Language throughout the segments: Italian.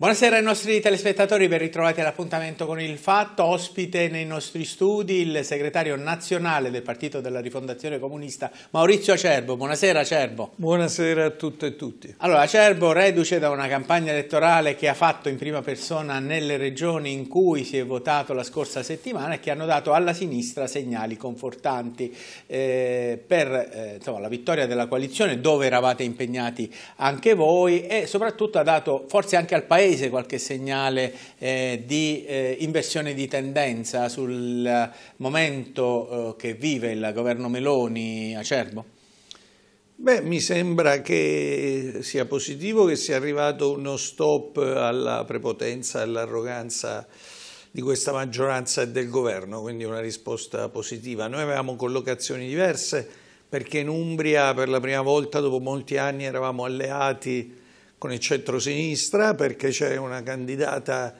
Buonasera ai nostri telespettatori, ben ritrovati all'appuntamento con il Fatto. Ospite nei nostri studi il segretario nazionale del Partito della Rifondazione Comunista Maurizio Acerbo. Buonasera Acerbo. Buonasera a tutte e tutti. Allora, Acerbo reduce da una campagna elettorale che ha fatto in prima persona nelle regioni in cui si è votato la scorsa settimana e che hanno dato alla sinistra segnali confortanti eh, per eh, insomma, la vittoria della coalizione dove eravate impegnati anche voi e soprattutto ha dato forse anche al Paese paese qualche segnale eh, di eh, inversione di tendenza sul momento eh, che vive il governo Meloni acerbo? Beh, mi sembra che sia positivo che sia arrivato uno stop alla prepotenza e all'arroganza di questa maggioranza e del governo, quindi una risposta positiva. Noi avevamo collocazioni diverse perché in Umbria per la prima volta dopo molti anni eravamo alleati con il centrosinistra perché c'è una candidata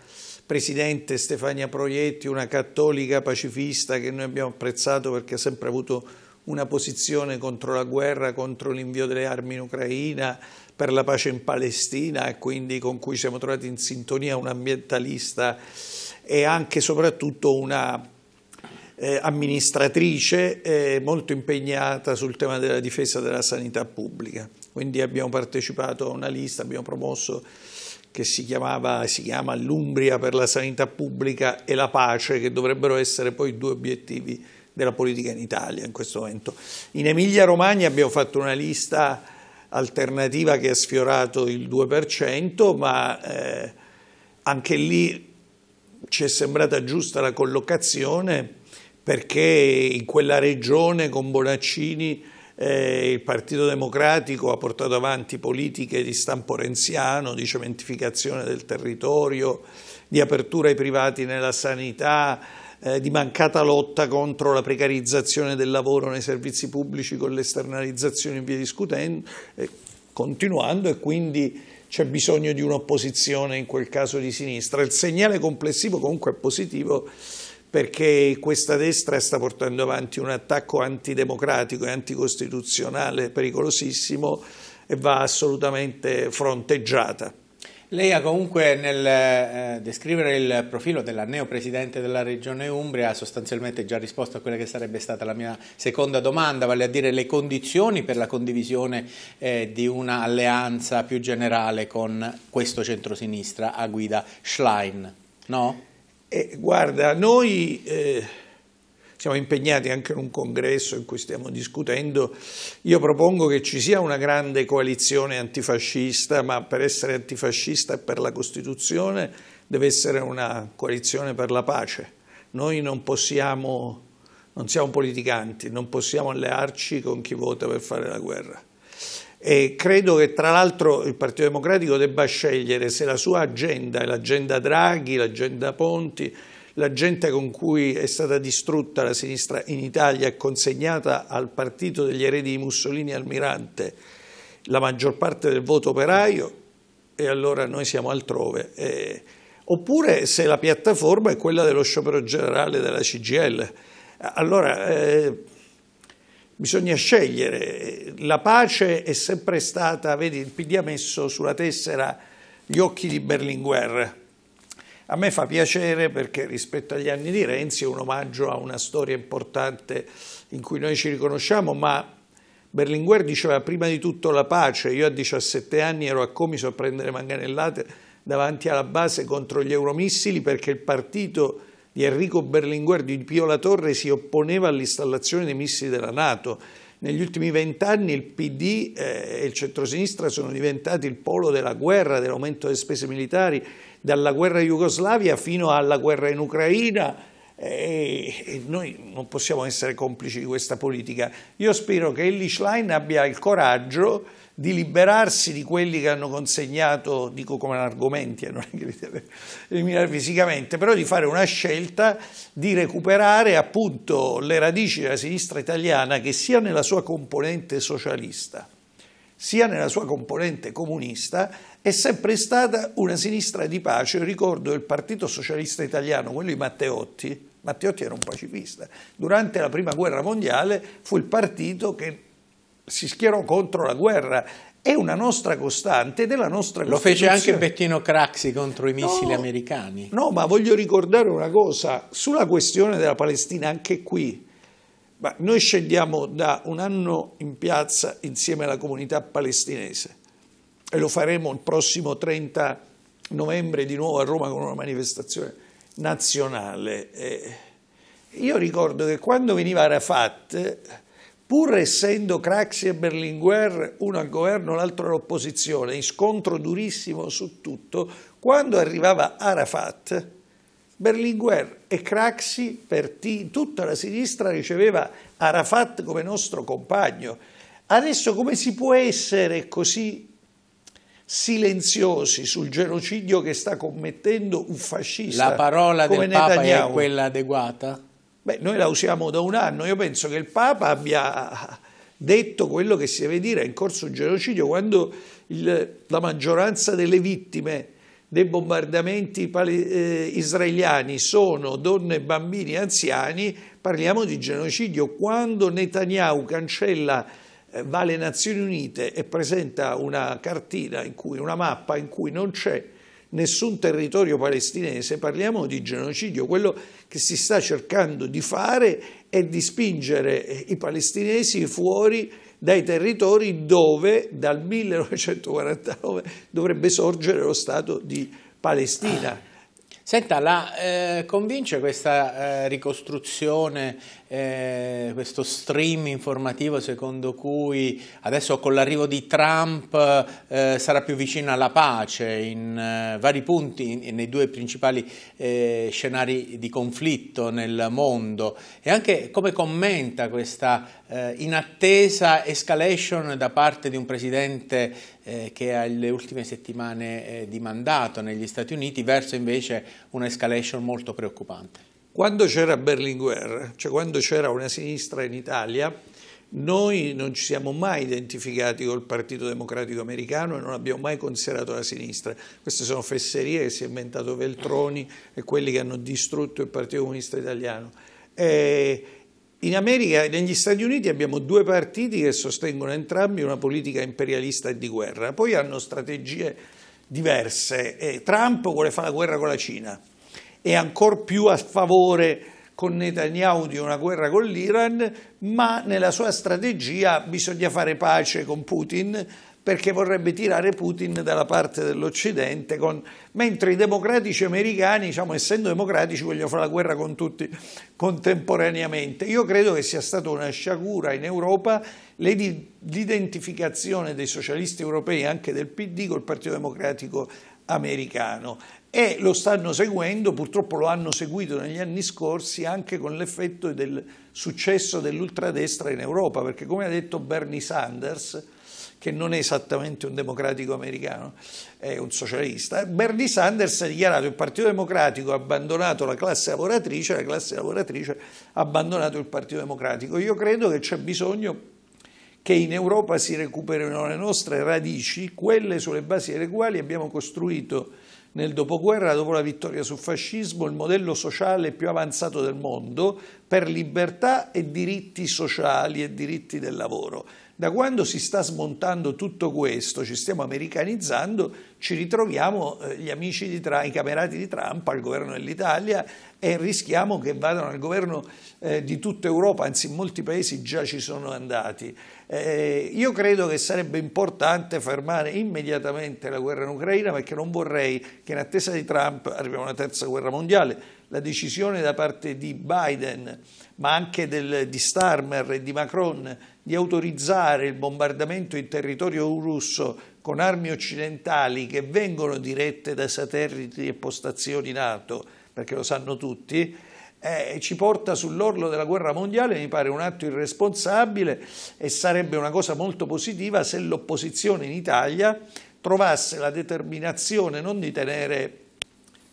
presidente Stefania Proietti, una cattolica pacifista che noi abbiamo apprezzato perché ha sempre avuto una posizione contro la guerra, contro l'invio delle armi in Ucraina, per la pace in Palestina e quindi con cui siamo trovati in sintonia un ambientalista e anche e soprattutto una eh, amministratrice eh, molto impegnata sul tema della difesa della sanità pubblica. Quindi abbiamo partecipato a una lista, abbiamo promosso che si, chiamava, si chiama l'Umbria per la sanità pubblica e la pace, che dovrebbero essere poi due obiettivi della politica in Italia in questo momento. In Emilia-Romagna abbiamo fatto una lista alternativa che ha sfiorato il 2%, ma eh, anche lì ci è sembrata giusta la collocazione perché in quella regione con Bonaccini eh, il Partito Democratico ha portato avanti politiche di stampo renziano, di cementificazione del territorio, di apertura ai privati nella sanità, eh, di mancata lotta contro la precarizzazione del lavoro nei servizi pubblici con le esternalizzazioni e via discutendo, eh, continuando e quindi c'è bisogno di un'opposizione in quel caso di sinistra. Il segnale complessivo comunque è positivo perché questa destra sta portando avanti un attacco antidemocratico e anticostituzionale pericolosissimo e va assolutamente fronteggiata. Lei ha comunque nel eh, descrivere il profilo della neopresidente della regione Umbria ha sostanzialmente già risposto a quella che sarebbe stata la mia seconda domanda, vale a dire le condizioni per la condivisione eh, di un'alleanza più generale con questo centrosinistra a guida Schlein, no? E guarda, noi eh, siamo impegnati anche in un congresso in cui stiamo discutendo, io propongo che ci sia una grande coalizione antifascista, ma per essere antifascista e per la Costituzione deve essere una coalizione per la pace. Noi non possiamo, non siamo politicanti, non possiamo allearci con chi vota per fare la guerra. E credo che tra l'altro il Partito Democratico debba scegliere se la sua agenda è l'agenda Draghi, l'agenda Ponti, l'agenda con cui è stata distrutta la sinistra in Italia e consegnata al partito degli eredi di Mussolini e Almirante la maggior parte del voto operaio e allora noi siamo altrove. Eh, oppure se la piattaforma è quella dello sciopero generale della CGL. Allora... Eh, bisogna scegliere. La pace è sempre stata, vedi, il PD ha messo sulla tessera gli occhi di Berlinguer. A me fa piacere perché rispetto agli anni di Renzi è un omaggio a una storia importante in cui noi ci riconosciamo, ma Berlinguer diceva prima di tutto la pace. Io a 17 anni ero a Comiso a prendere manganellate davanti alla base contro gli euromissili perché il partito di Enrico Berlinguer di Pio La Torre si opponeva all'installazione dei missili della Nato. Negli ultimi vent'anni il PD eh, e il centrosinistra sono diventati il polo della guerra, dell'aumento delle spese militari, dalla guerra in Jugoslavia fino alla guerra in Ucraina eh, e noi non possiamo essere complici di questa politica. Io spero che Elie Schlein abbia il coraggio di liberarsi di quelli che hanno consegnato, dico come argomenti, eh, non è che li deve eliminare fisicamente, però di fare una scelta di recuperare appunto le radici della sinistra italiana che sia nella sua componente socialista, sia nella sua componente comunista, è sempre stata una sinistra di pace. Io ricordo il Partito Socialista Italiano, quello di Matteotti, Matteotti era un pacifista, durante la Prima Guerra Mondiale fu il partito che si schierò contro la guerra è una nostra costante della nostra Lo fece anche Bettino Craxi contro i missili no, americani. No, ma voglio ricordare una cosa, sulla questione della Palestina, anche qui, ma noi scendiamo da un anno in piazza insieme alla comunità palestinese e lo faremo il prossimo 30 novembre di nuovo a Roma con una manifestazione nazionale. E io ricordo che quando veniva Arafat pur essendo Craxi e Berlinguer uno al governo, l'altro all'opposizione, in scontro durissimo su tutto, quando arrivava Arafat, Berlinguer e Craxi, per tutta la sinistra, riceveva Arafat come nostro compagno. Adesso come si può essere così silenziosi sul genocidio che sta commettendo un fascista La parola del Netanyahu? Papa è quella adeguata? Beh, noi la usiamo da un anno, io penso che il Papa abbia detto quello che si deve dire in corso un genocidio quando il, la maggioranza delle vittime dei bombardamenti eh, israeliani sono donne, bambini, anziani, parliamo di genocidio. Quando Netanyahu cancella eh, va alle Nazioni Unite e presenta una cartina, in cui, una mappa in cui non c'è nessun territorio palestinese, parliamo di genocidio. Quello che si sta cercando di fare è di spingere i palestinesi fuori dai territori dove dal 1949 dovrebbe sorgere lo Stato di Palestina. Senta, la eh, convince questa eh, ricostruzione, eh, questo stream informativo secondo cui adesso con l'arrivo di Trump eh, sarà più vicina alla pace in eh, vari punti, in, nei due principali eh, scenari di conflitto nel mondo e anche come commenta questa inattesa escalation da parte di un presidente che ha le ultime settimane di mandato negli Stati Uniti verso invece un'escalation molto preoccupante. Quando c'era Berlinguer, cioè quando c'era una sinistra in Italia, noi non ci siamo mai identificati col Partito Democratico Americano e non abbiamo mai considerato la sinistra. Queste sono fesserie che si è inventato Veltroni e quelli che hanno distrutto il Partito Comunista Italiano. E eh, in America, negli Stati Uniti, abbiamo due partiti che sostengono entrambi una politica imperialista e di guerra, poi hanno strategie diverse. Eh, Trump vuole fare la guerra con la Cina è ancora più a favore con Netanyahu di una guerra con l'Iran, ma nella sua strategia bisogna fare pace con Putin perché vorrebbe tirare Putin dalla parte dell'Occidente, con... mentre i democratici americani, diciamo, essendo democratici, vogliono fare la guerra con tutti contemporaneamente. Io credo che sia stata una sciagura in Europa l'identificazione dei socialisti europei, anche del PD, col Partito Democratico americano e lo stanno seguendo, purtroppo lo hanno seguito negli anni scorsi anche con l'effetto del successo dell'ultradestra in Europa, perché come ha detto Bernie Sanders, che non è esattamente un democratico americano, è un socialista, eh, Bernie Sanders ha dichiarato che il Partito Democratico ha abbandonato la classe lavoratrice, la classe lavoratrice ha abbandonato il Partito Democratico. Io credo che c'è bisogno che in Europa si recuperino le nostre radici, quelle sulle basi delle quali abbiamo costruito nel dopoguerra, dopo la vittoria sul fascismo, il modello sociale più avanzato del mondo per libertà e diritti sociali e diritti del lavoro. Da quando si sta smontando tutto questo, ci stiamo americanizzando, ci ritroviamo eh, gli amici di Trump, i camerati di Trump al governo dell'Italia e rischiamo che vadano al governo eh, di tutta Europa, anzi in molti paesi già ci sono andati. Eh, io credo che sarebbe importante fermare immediatamente la guerra in Ucraina perché non vorrei che in attesa di Trump arrivi una terza guerra mondiale la decisione da parte di Biden, ma anche del, di Starmer e di Macron, di autorizzare il bombardamento in territorio russo con armi occidentali che vengono dirette da satelliti e postazioni NATO, perché lo sanno tutti, eh, ci porta sull'orlo della guerra mondiale, mi pare un atto irresponsabile e sarebbe una cosa molto positiva se l'opposizione in Italia trovasse la determinazione non di tenere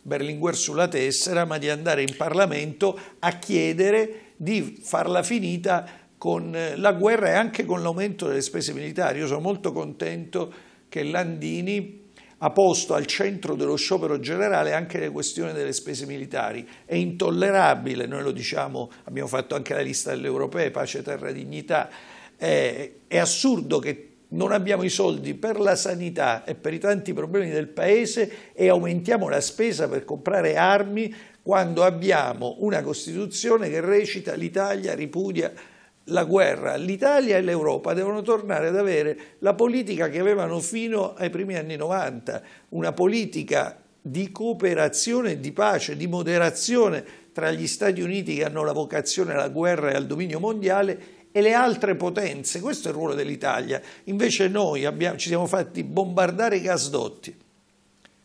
Berlinguer sulla tessera, ma di andare in Parlamento a chiedere di farla finita con eh, la guerra e anche con l'aumento delle spese militari. Io sono molto contento che Landini ha posto al centro dello sciopero generale anche le questioni delle spese militari. È intollerabile, noi lo diciamo, abbiamo fatto anche la lista delle europee, pace, terra, dignità. È, eh, è assurdo che non abbiamo i soldi per la sanità e per i tanti problemi del paese e aumentiamo la spesa per comprare armi quando abbiamo una Costituzione che recita l'Italia ripudia la guerra. L'Italia e l'Europa devono tornare ad avere la politica che avevano fino ai primi anni 90, una politica di cooperazione, di pace, di moderazione tra gli Stati Uniti che hanno la vocazione alla guerra e al dominio mondiale e le altre potenze. Questo è il ruolo dell'Italia. Invece noi abbiamo, ci siamo fatti bombardare i gasdotti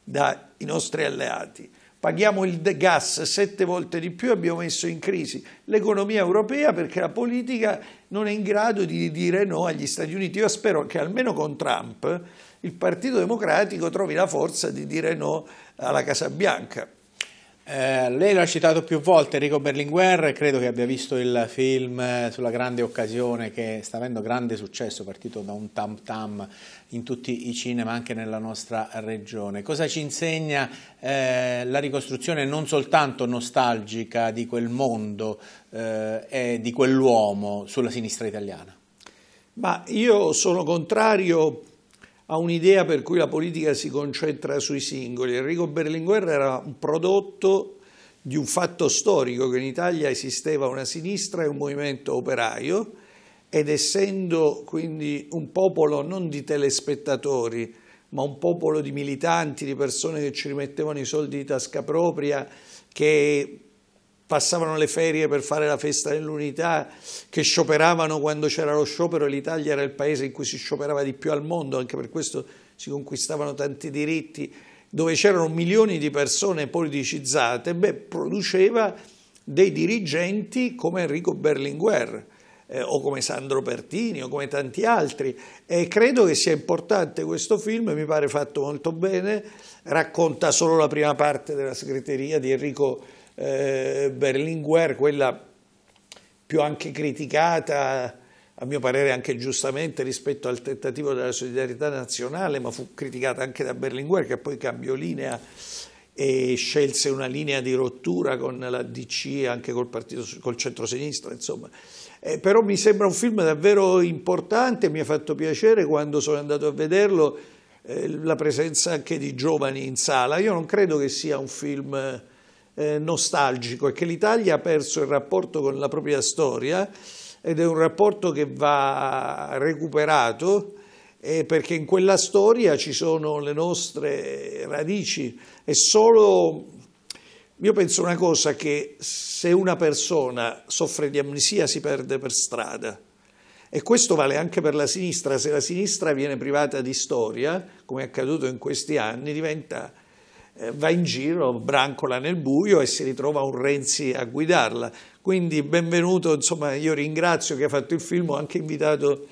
dai nostri alleati. Paghiamo il gas sette volte di più e abbiamo messo in crisi l'economia europea perché la politica non è in grado di dire no agli Stati Uniti. Io spero che almeno con Trump il Partito Democratico trovi la forza di dire no alla Casa Bianca. Eh, lei l'ha citato più volte, Enrico Berlinguer, credo che abbia visto il film eh, sulla grande occasione che sta avendo grande successo, partito da un tam tam in tutti i cinema, anche nella nostra regione. Cosa ci insegna eh, la ricostruzione non soltanto nostalgica di quel mondo eh, e di quell'uomo sulla sinistra italiana? Ma io sono contrario a un'idea per cui la politica si concentra sui singoli. Enrico Berlinguer era un prodotto di un fatto storico che in Italia esisteva una sinistra e un movimento operaio ed essendo quindi un popolo non di telespettatori ma un popolo di militanti, di persone che ci rimettevano i soldi di tasca propria, che passavano le ferie per fare la festa dell'unità, che scioperavano quando c'era lo sciopero, l'Italia era il paese in cui si scioperava di più al mondo, anche per questo si conquistavano tanti diritti, dove c'erano milioni di persone politicizzate, beh, produceva dei dirigenti come Enrico Berlinguer eh, o come Sandro Pertini o come tanti altri e credo che sia importante questo film, mi pare fatto molto bene, racconta solo la prima parte della segreteria di Enrico Berlinguer eh, Berlinguer, quella più anche criticata, a mio parere anche giustamente rispetto al tentativo della solidarietà nazionale, ma fu criticata anche da Berlinguer che poi cambiò linea e scelse una linea di rottura con la DC e anche col, partito, col centrosinistra, insomma. Eh, però mi sembra un film davvero importante, mi ha fatto piacere quando sono andato a vederlo eh, la presenza anche di giovani in sala. Io non credo che sia un film eh, nostalgico è che l'Italia ha perso il rapporto con la propria storia ed è un rapporto che va recuperato eh, perché in quella storia ci sono le nostre radici. È solo, io penso una cosa, che se una persona soffre di amnesia si perde per strada. E questo vale anche per la sinistra, se la sinistra viene privata di storia, come è accaduto in questi anni, diventa eh, va in giro, brancola nel buio e si ritrova un Renzi a guidarla. Quindi benvenuto, insomma io ringrazio chi ha fatto il film, ho anche invitato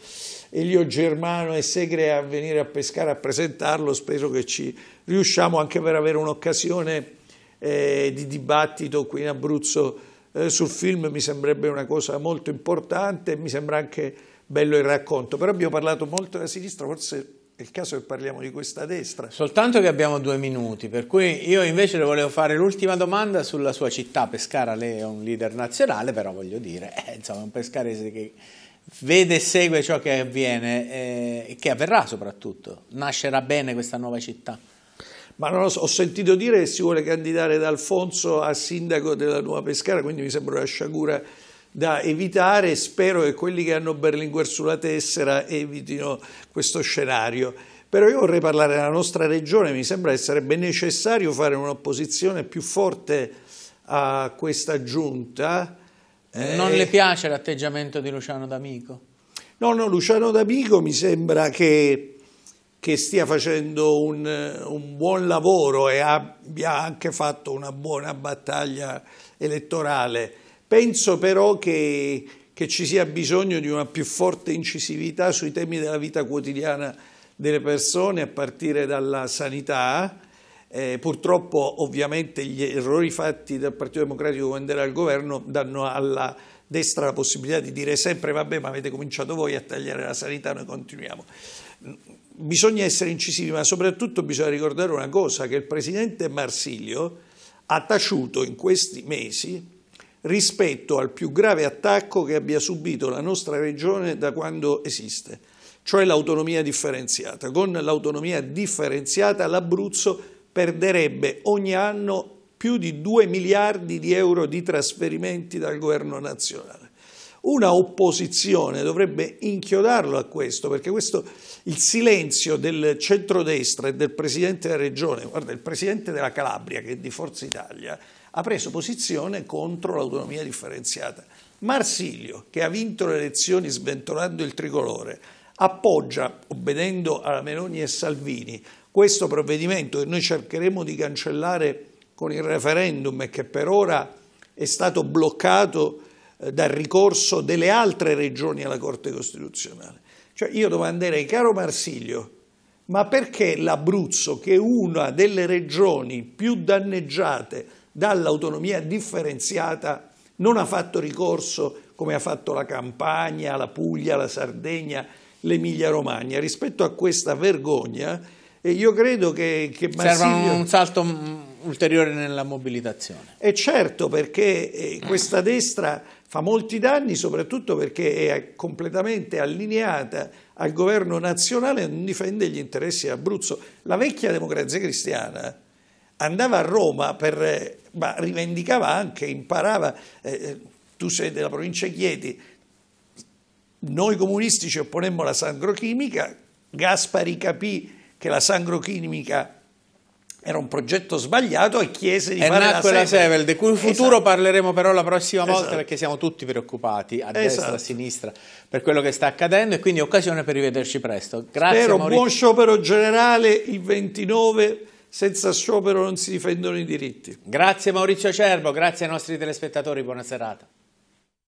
Elio Germano e Segre a venire a pescare a presentarlo, spero che ci riusciamo anche per avere un'occasione eh, di dibattito qui in Abruzzo eh, sul film, mi sembrerebbe una cosa molto importante, mi sembra anche bello il racconto, però abbiamo parlato molto della sinistra, forse è il caso che parliamo di questa destra. Soltanto che abbiamo due minuti, per cui io invece le volevo fare l'ultima domanda sulla sua città. Pescara, lei è un leader nazionale, però voglio dire, eh, insomma, è un pescarese che vede e segue ciò che avviene eh, e eh, che avverrà soprattutto. Nascerà bene questa nuova città? Ma non lo so, ho sentito dire che si vuole candidare da Alfonso a sindaco della Nuova Pescara, quindi mi sembra una sciagura da evitare e spero che quelli che hanno Berlinguer sulla tessera evitino questo scenario. Però io vorrei parlare della nostra regione, mi sembra che sarebbe necessario fare un'opposizione più forte a questa giunta. Eh? Non eh... le piace l'atteggiamento di Luciano D'Amico? No, no, Luciano D'Amico mi sembra che, che stia facendo un, un buon lavoro e abbia anche fatto una buona battaglia elettorale Penso però che, che ci sia bisogno di una più forte incisività sui temi della vita quotidiana delle persone a partire dalla sanità. Eh, purtroppo ovviamente gli errori fatti dal Partito Democratico quando era al governo danno alla destra la possibilità di dire sempre vabbè ma avete cominciato voi a tagliare la sanità, noi continuiamo. Bisogna essere incisivi ma soprattutto bisogna ricordare una cosa che il Presidente Marsilio ha taciuto in questi mesi rispetto al più grave attacco che abbia subito la nostra regione da quando esiste, cioè l'autonomia differenziata. Con l'autonomia differenziata l'Abruzzo perderebbe ogni anno più di 2 miliardi di euro di trasferimenti dal governo nazionale. Una opposizione dovrebbe inchiodarlo a questo, perché questo, il silenzio del centrodestra e del Presidente della Regione, guarda, il Presidente della Calabria, che è di Forza Italia, ha preso posizione contro l'autonomia differenziata. Marsilio, che ha vinto le elezioni sventolando il tricolore, appoggia, obbedendo a Meloni e Salvini, questo provvedimento che noi cercheremo di cancellare con il referendum e che per ora è stato bloccato dal ricorso delle altre regioni alla Corte Costituzionale. Cioè io domanderei, caro Marsiglio, ma perché l'Abruzzo, che è una delle regioni più danneggiate dall'autonomia differenziata, non ha fatto ricorso come ha fatto la Campania, la Puglia, la Sardegna, l'Emilia Romagna. Rispetto a questa vergogna, io credo che, che Marsiglio... Serva un salto ulteriore nella mobilitazione. E certo perché eh, questa destra fa molti danni soprattutto perché è completamente allineata al governo nazionale e non difende gli interessi di Abruzzo. La vecchia democrazia cristiana andava a Roma per, eh, ma rivendicava anche, imparava, eh, eh tu sei della provincia Chieti, noi comunisti ci opponemmo alla sangrochimica, Gaspari capì che la sangrochimica era un progetto sbagliato e chiese di e fare nacque la Sevel, di cui in futuro esatto. parleremo però la prossima volta esatto. perché siamo tutti preoccupati a esatto. destra, a sinistra per quello che sta accadendo e quindi occasione per rivederci presto grazie Spero, Maurizio. buon sciopero generale il 29 senza sciopero non si difendono i diritti grazie Maurizio Cerbo, grazie ai nostri telespettatori buona serata